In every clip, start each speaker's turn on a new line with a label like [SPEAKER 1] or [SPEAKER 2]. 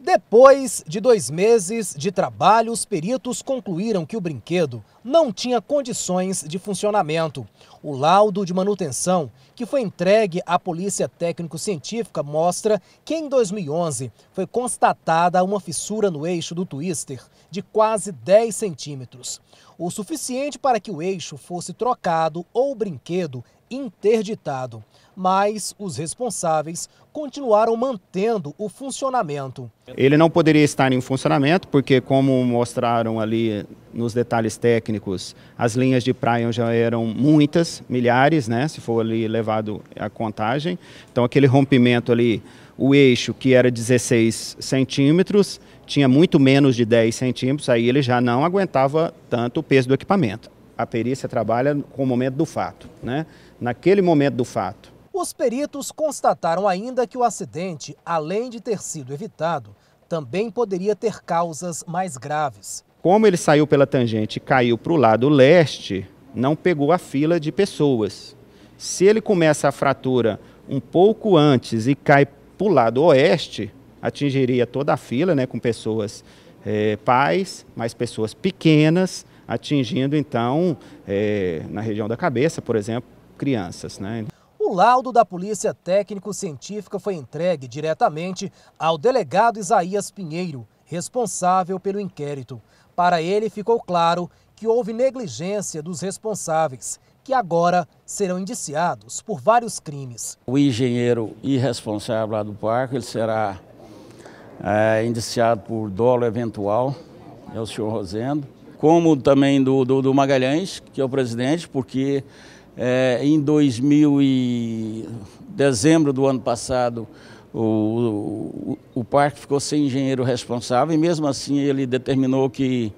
[SPEAKER 1] Depois de dois meses de trabalho, os peritos concluíram que o brinquedo não tinha condições de funcionamento. O laudo de manutenção, que foi entregue à Polícia Técnico-Científica, mostra que em 2011 foi constatada uma fissura no eixo do twister de quase 10 centímetros, o suficiente para que o eixo fosse trocado ou o brinquedo interditado, mas os responsáveis continuaram mantendo o funcionamento.
[SPEAKER 2] Ele não poderia estar em funcionamento, porque, como mostraram ali nos detalhes técnicos, as linhas de praia já eram muitas, milhares, né? Se for ali levado a contagem. Então, aquele rompimento ali, o eixo que era 16 centímetros, tinha muito menos de 10 centímetros, aí ele já não aguentava tanto o peso do equipamento a perícia trabalha com o momento do fato, né? naquele momento do fato.
[SPEAKER 1] Os peritos constataram ainda que o acidente, além de ter sido evitado, também poderia ter causas mais graves.
[SPEAKER 2] Como ele saiu pela tangente e caiu para o lado leste, não pegou a fila de pessoas. Se ele começa a fratura um pouco antes e cai para o lado oeste, atingiria toda a fila, né, com pessoas é, pais, mais pessoas pequenas, atingindo então, é, na região da cabeça, por exemplo, crianças. Né?
[SPEAKER 1] O laudo da Polícia Técnico-Científica foi entregue diretamente ao delegado Isaías Pinheiro, responsável pelo inquérito. Para ele, ficou claro que houve negligência dos responsáveis, que agora serão indiciados por
[SPEAKER 3] vários crimes. O engenheiro irresponsável lá do parque, ele será é, indiciado por dolo eventual, é o senhor Rosendo como também do, do, do Magalhães, que é o presidente, porque é, em 2000 e dezembro do ano passado o, o, o, parque ficou sem engenheiro responsável e mesmo assim ele determinou que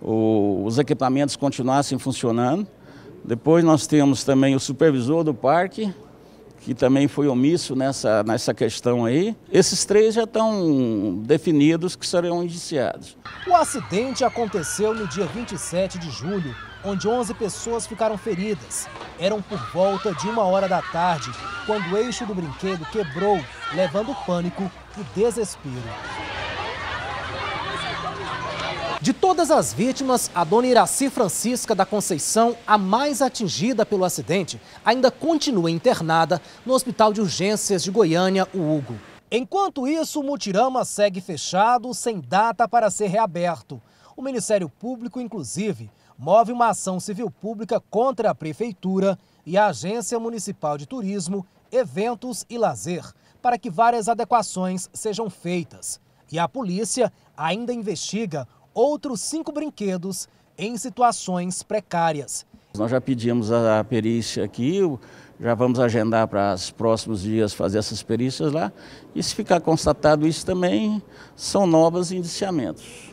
[SPEAKER 3] o, os equipamentos continuassem funcionando. Depois nós temos também o supervisor do parque, que também foi omisso nessa, nessa questão aí. Esses três já estão definidos que serão indiciados.
[SPEAKER 1] O acidente aconteceu no dia 27 de julho, onde 11 pessoas ficaram feridas. Eram por volta de uma hora da tarde, quando o eixo do brinquedo quebrou, levando pânico e desespero. De todas as vítimas, a dona Iraci Francisca da Conceição, a mais atingida pelo acidente, ainda continua internada no Hospital de Urgências de Goiânia, o Hugo. Enquanto isso, o Mutirama segue fechado, sem data para ser reaberto. O Ministério Público, inclusive, move uma ação civil pública contra a Prefeitura e a Agência Municipal de Turismo, Eventos e Lazer, para que várias adequações sejam feitas. E a polícia ainda investiga outros cinco brinquedos em situações precárias.
[SPEAKER 3] Nós já pedimos a perícia aqui, já vamos agendar para os próximos dias fazer essas perícias lá. E se ficar constatado isso também, são novos indiciamentos.